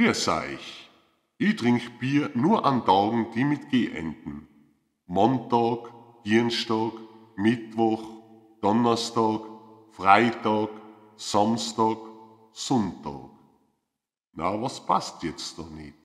Dir sei ich. Ich trink Bier nur an Tagen, die mit G enden. Montag, Dienstag, Mittwoch, Donnerstag, Freitag, Samstag, Sonntag. Na, was passt jetzt da nicht?